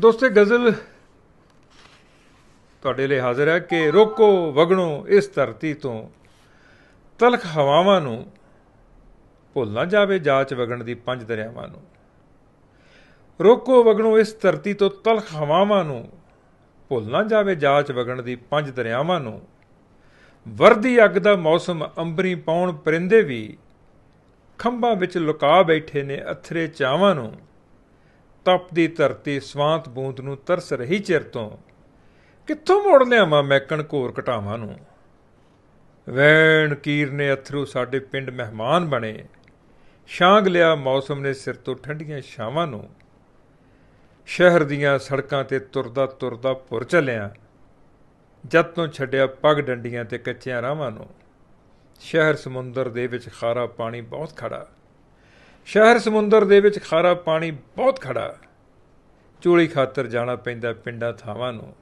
ਦੋਸਤੋ ਗਜ਼ਲ ਤੁਹਾਡੇ ਲਈ ਹਾਜ਼ਰ ਹੈ ਕਿ ਰੋਕੋ ਵਗਣੋ ਇਸ ਧਰਤੀ ਤੋਂ ਤਲਖ ਹਵਾਵਾਂ ਨੂੰ ਭੁੱਲ ਨਾ ਜਾਵੇ ਜਾਚ ਵਗਣ ਦੀ ਪੰਜ ਦਰਿਆਵਾਂ ਨੂੰ ਰੋਕੋ ਵਗਣੋ ਇਸ ਧਰਤੀ ਤੋਂ ਤਲਖ ਹਵਾਵਾਂ ਨੂੰ ਭੁੱਲ ਨਾ ਜਾਵੇ ਜਾਚ ਵਗਣ ਦੀ ਪੰਜ ਦਰਿਆਵਾਂ ਨੂੰ ਵਰਦੀ ਅੱਗ ਦਾ ਮੌਸਮ ਅੰਬਰੀ ਪਾਉਣ ਪਰਿੰਦੇ ਵੀ ਖੰਭਾਂ ਵਿੱਚ ਲੁਕਾ ਬੈਠੇ ਨੇ ਅਥਰੇ ਚਾਵਾਂ ਨੂੰ ਤਪਦੀ ਧਰਤੀ ਸਵਾਂਤ ਬੂੰਦ ਨੂੰ ਤਰਸ ਰਹੀ ਚਿਰ ਤੋਂ ਕਿੱਥੋਂ ਮੋੜ ਲਿਆਵਾਂ ਮੈਕਣ ਘੋਰ ਘਟਾਵਾਂ ਨੂੰ ਵੈਣ ਕੀਰ ਨੇ ਅਥਰੂ ਸਾਡੇ ਪਿੰਡ ਮਹਿਮਾਨ ਬਣੇ ਛਾਂਗ ਲਿਆ ਮੌਸਮ ਨੇ ਸਿਰ ਤੋਂ ਠੰਡੀਆਂ ਛਾਵਾਂ ਨੂੰ ਸ਼ਹਿਰ ਦੀਆਂ ਸੜਕਾਂ ਤੇ ਤੁਰਦਾ ਤੁਰਦਾ ਪੁਰ ਚਲਿਆ ਜਦ ਤੋਂ ਛੱਡਿਆ ਪਗ ਡੰਡੀਆਂ ਤੇ ਕੱਚਿਆਂ ਰਾਵਾਂ ਨੂੰ ਸ਼ਹਿਰ ਸਮੁੰਦਰ ਦੇ ਵਿੱਚ ਖਾਰਾ ਪਾਣੀ ਬਹੁਤ ਖੜਾ ਸ਼ਹਿਰ ਸਮੁੰਦਰ ਦੇ ਵਿੱਚ ਖਾਰਾ ਪਾਣੀ ਬਹੁਤ ਖੜਾ ਚੋਲੀ ਖਾਤਰ ਜਾਣਾ ਪੈਂਦਾ ਪਿੰਡਾਂ ਥਾਵਾਂ ਨੂੰ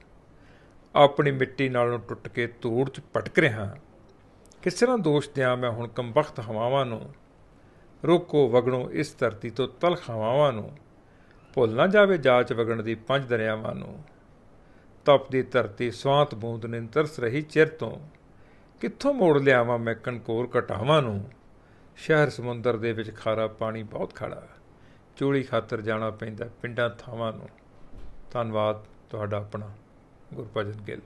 ਆਪਣੀ ਮਿੱਟੀ ਨਾਲੋਂ ਟੁੱਟ ਕੇ ਧੂੜ 'ਚ ਪਟਕ ਰਿਹਾ ਕਿਸ ਤਰ੍ਹਾਂ ਦੋਸ਼ ਦਿਆਂ ਮੈਂ ਹੁਣ ਕੰਬਖਤ ਹਵਾਵਾਂ ਨੂੰ ਰੋਕੋ ਵਗਣੋ ਇਸ ਧਰਤੀ ਤੋਂ ਤਲਖ ਹਵਾਵਾਂ ਨੂੰ ਭੁੱਲ ਨਾ ਜਾਵੇ ਜਾਚ ਵਗਣ ਦੀ ਪੰਜ ਦਰਿਆਵਾਂ ਨੂੰ ਤਪਦੀ ਧਰਤੀ ਸਵਾਤ ਬੂੰਦ ਨੇ ਤਰਸ ਰਹੀ ਚਿਰ ਤੋਂ ਕਿੱਥੋਂ ਮੋੜ ਲਿਆਵਾਂ ਮੈਂ ਕਨਕੋਰ ਘਟਾਵਾਂ ਨੂੰ ਸ਼ਹਿਰ ਸਮੁੰਦਰ ਦੇ ਵਿੱਚ ਖਾਰਾ ਪਾਣੀ ਬਹੁਤ ਖੜਾ ਚੋਲੀ ਖਾਤਰ ਜਾਣਾ ਪੈਂਦਾ ਪਿੰਡਾਂ ਥਾਵਾਂ ਨੂੰ ਧੰਨਵਾਦ ਤੁਹਾਡਾ ਆਪਣਾ ਗੁਰਪ੍ਰਜਨ ਗਿੱਲ